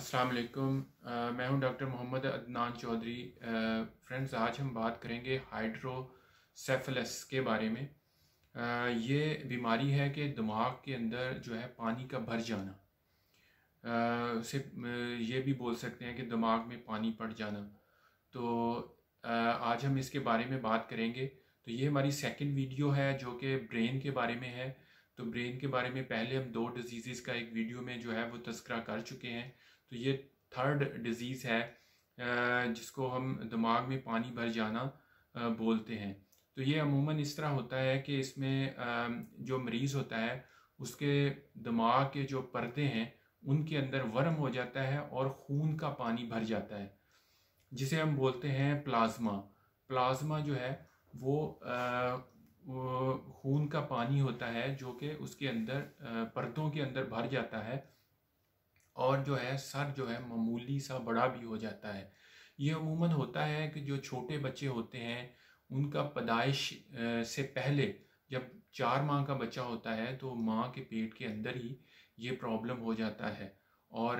अस्सलाम वालेकुम मैं हूं डॉक्टर मोहम्मद अदनान चौधरी फ्रेंड्स आज हम बात करेंगे हाइड्रोसेफलस के बारे में आ, ये बीमारी है कि दिमाग के अंदर जो है पानी का भर जाना उसे ये भी बोल सकते हैं कि दिमाग में पानी पड़ जाना तो आ, आज हम इसके बारे में बात करेंगे तो ये हमारी सेकंड वीडियो है जो कि ब्रेन के बारे में है तो ब्रेन के बारे में पहले हम दो डिजीज़ का एक वीडियो में जो है वो तस्करा कर चुके हैं तो ये थर्ड डिज़ीज़ है जिसको हम दिमाग में पानी भर जाना बोलते हैं तो ये अमूमन इस तरह होता है कि इसमें जो मरीज़ होता है उसके दिमाग के जो पर्दे हैं उनके अंदर वर्म हो जाता है और खून का पानी भर जाता है जिसे हम बोलते हैं प्लाज्मा प्लाज्मा जो है वो, वो खून का पानी होता है जो कि उसके अंदर पर्दों के अंदर भर जाता है और जो है सर जो है मामूली सा बड़ा भी हो जाता है ये अमूमन होता है कि जो छोटे बच्चे होते हैं उनका पैदाइश से पहले जब चार माह का बच्चा होता है तो माँ के पेट के अंदर ही ये प्रॉब्लम हो जाता है और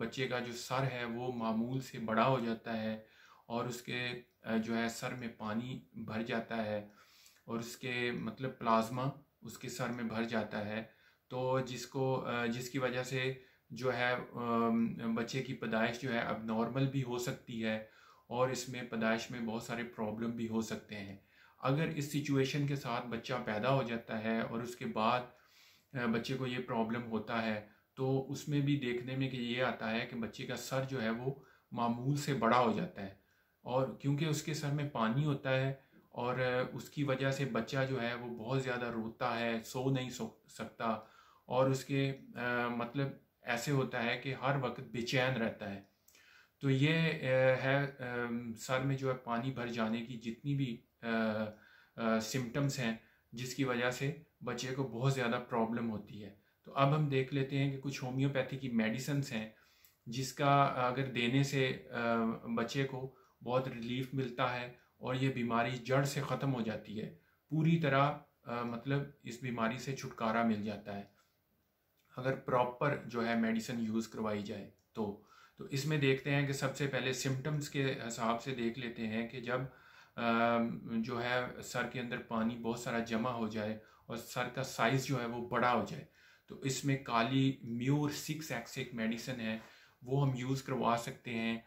बच्चे का जो सर है वो मामूल से बड़ा हो जाता है और उसके जो है सर में पानी भर जाता है और उसके मतलब प्लाज्मा उसके सर में भर जाता है तो जिसको जिसकी वजह से जो है बच्चे की पैदाइश जो है अब नॉर्मल भी हो सकती है और इसमें पैदाइश में बहुत सारे प्रॉब्लम भी हो सकते हैं अगर इस सिचुएशन के साथ बच्चा पैदा हो जाता है और उसके बाद बच्चे को ये प्रॉब्लम होता है तो उसमें भी देखने में कि ये आता है कि बच्चे का सर जो है वो मामूल से बड़ा हो जाता है और क्योंकि उसके सर में पानी होता है और उसकी वजह से बच्चा जो है वो बहुत ज़्यादा रोता है सो नहीं सो सकता और उसके आ, मतलब ऐसे होता है कि हर वक्त बेचैन रहता है तो ये है सर में जो है पानी भर जाने की जितनी भी सिम्टम्स हैं जिसकी वजह से बच्चे को बहुत ज़्यादा प्रॉब्लम होती है तो अब हम देख लेते हैं कि कुछ होम्योपैथी की मेडिसन्स हैं जिसका अगर देने से बच्चे को बहुत रिलीफ मिलता है और ये बीमारी जड़ से ख़त्म हो जाती है पूरी तरह मतलब इस बीमारी से छुटकारा मिल जाता है अगर प्रॉपर जो है मेडिसिन यूज़ करवाई जाए तो तो इसमें देखते हैं कि सबसे पहले सिम्टम्स के हिसाब से देख लेते हैं कि जब जो है सर के अंदर पानी बहुत सारा जमा हो जाए और सर का साइज़ जो है वो बड़ा हो जाए तो इसमें काली म्यूर सिक्स एक्स एक मेडिसिन है वो हम यूज़ करवा सकते हैं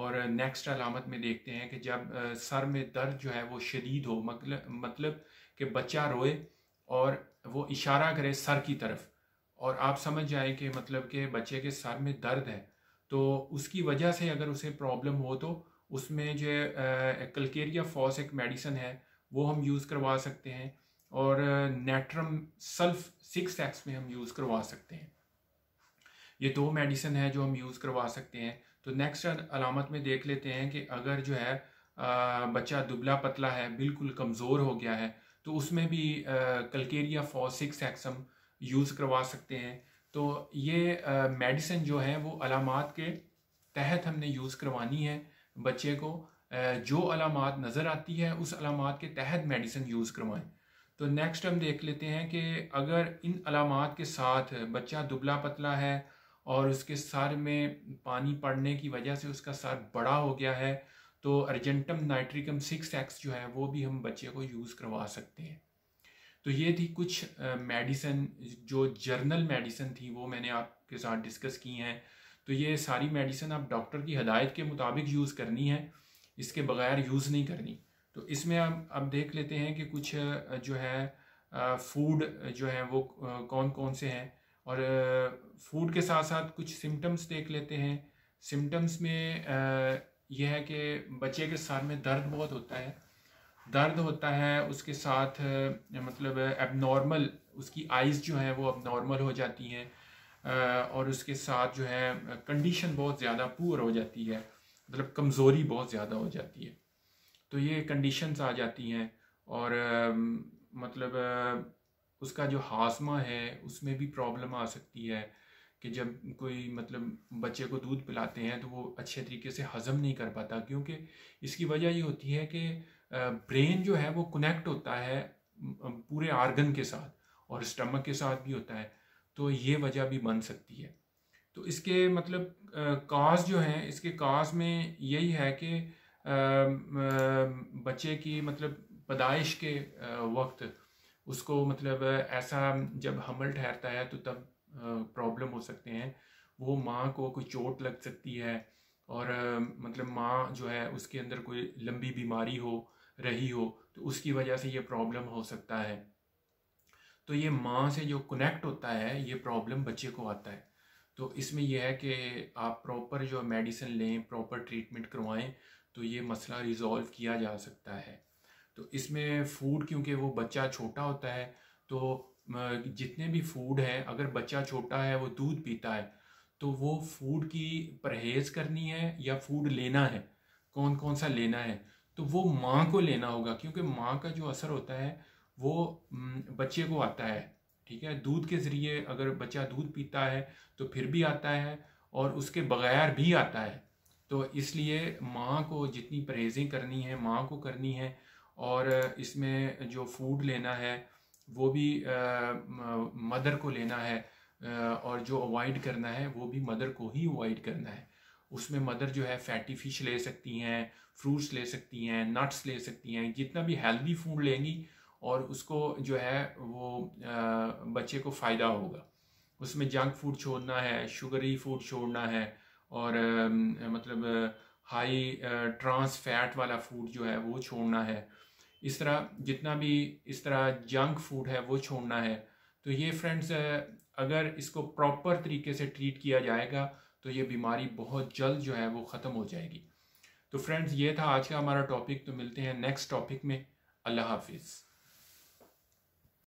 और नेक्स्ट अलामत में देखते हैं कि जब सर में दर्द जो है वो शदीद हो मतलब मतलब कि बच्चा रोए और वो इशारा करे सर की तरफ और आप समझ जाए कि मतलब के बच्चे के सर में दर्द है तो उसकी वजह से अगर उसे प्रॉब्लम हो तो उसमें जो कलकेरिया फॉस एक मेडिसन है वो हम यूज़ करवा सकते हैं और नेट्रम सल्फ सिक्स एक्स में हम यूज़ करवा सकते हैं ये दो मेडिसन है जो हम यूज़ करवा सकते हैं तो नेक्स्ट अलामत में देख लेते हैं कि अगर जो है बच्चा दुबला पतला है बिल्कुल कमज़ोर हो गया है तो उसमें भी calcarea phos six X use करवा सकते हैं तो ये मेडिसिन जो है वो अलामत के तहत हमने यूज़ करवानी है बच्चे को जो अलामत नज़र आती है उस अलामत के तहत मेडिसिन यूज़ करवाएं तो नेक्स्ट हम देख लेते हैं कि अगर इन अलामत के साथ बच्चा दुबला पतला है और उसके सर में पानी पड़ने की वजह से उसका सर बड़ा हो गया है तो अर्जेंटम नाइट्रिकम सिक्स एक्स जो है वो भी हम बच्चे को यूज़ करवा सकते हैं तो ये थी कुछ मेडिसन जो जर्नल मेडिसन थी वो मैंने आपके साथ डिस्कस की हैं तो ये सारी मेडिसन आप डॉक्टर की हदायत के मुताबिक यूज़ करनी है इसके बगैर यूज़ नहीं करनी तो इसमें आप अब देख लेते हैं कि कुछ जो है फूड जो है वो कौन कौन से हैं और फूड के साथ साथ कुछ सिम्टम्स देख लेते हैं सिम्टम्स में यह है कि बच्चे के सर में दर्द बहुत होता है दर्द होता है उसके साथ मतलब एबनॉर्मल उसकी आइज़ जो है वो एबनॉर्मल हो जाती हैं और उसके साथ जो है कंडीशन बहुत ज़्यादा पुअर हो जाती है मतलब कमज़ोरी बहुत ज़्यादा हो जाती है तो ये कंडीशंस आ जाती हैं और मतलब उसका जो हाजमा है उसमें भी प्रॉब्लम आ सकती है कि जब कोई मतलब बच्चे को दूध पिलाते हैं तो वो अच्छे तरीके से हज़म नहीं कर पाता क्योंकि इसकी वजह ये होती है कि ब्रेन जो है वो कनेक्ट होता है पूरे आर्गन के साथ और स्टमक के साथ भी होता है तो ये वजह भी बन सकती है तो इसके मतलब काज जो हैं इसके काज में यही है कि बच्चे की मतलब पैदाइश के वक्त उसको मतलब ऐसा जब हमल ठहरता है तो तब प्रॉब्लम हो सकते हैं वो माँ को कोई चोट लग सकती है और मतलब माँ जो है उसके अंदर कोई लंबी बीमारी हो रही हो तो उसकी वजह से ये प्रॉब्लम हो सकता है तो ये माँ से जो कनेक्ट होता है ये प्रॉब्लम बच्चे को आता है तो इसमें यह है कि आप प्रॉपर जो मेडिसिन लें प्रॉपर ट्रीटमेंट करवाएं तो ये मसला रिज़ॉल्व किया जा सकता है तो इसमें फूड क्योंकि वो बच्चा छोटा होता है तो जितने भी फूड हैं अगर बच्चा छोटा है वो दूध पीता है तो वो फूड की परहेज़ करनी है या फूड लेना है कौन कौन सा लेना है तो वो माँ को लेना होगा क्योंकि माँ का जो असर होता है वो बच्चे को आता है ठीक है दूध के ज़रिए अगर बच्चा दूध पीता है तो फिर भी आता है और उसके बगैर भी आता है तो इसलिए माँ को जितनी परहेज़ें करनी है माँ को करनी है और इसमें जो फूड लेना है वो भी मदर को लेना है और जो अवॉइड करना है वो भी मदर को ही अवॉइड करना है उसमें मदर जो है फैटी फिश ले सकती हैं फ्रूट्स ले सकती हैं नट्स ले सकती हैं जितना भी हेल्दी फूड लेंगी और उसको जो है वो बच्चे को फ़ायदा होगा उसमें जंक फूड छोड़ना है शुगरी फूड छोड़ना है और मतलब हाई ट्रांस फैट वाला फूड जो है वो छोड़ना है इस तरह जितना भी इस तरह जंक फूड है वो छोड़ना है तो ये फ्रेंड्स अगर इसको प्रॉपर तरीके से ट्रीट किया जाएगा तो ये बीमारी बहुत जल्द जो है वो ख़त्म हो जाएगी तो फ्रेंड्स ये था आज का हमारा टॉपिक तो मिलते हैं नेक्स्ट टॉपिक में अल्लाह हाफिज़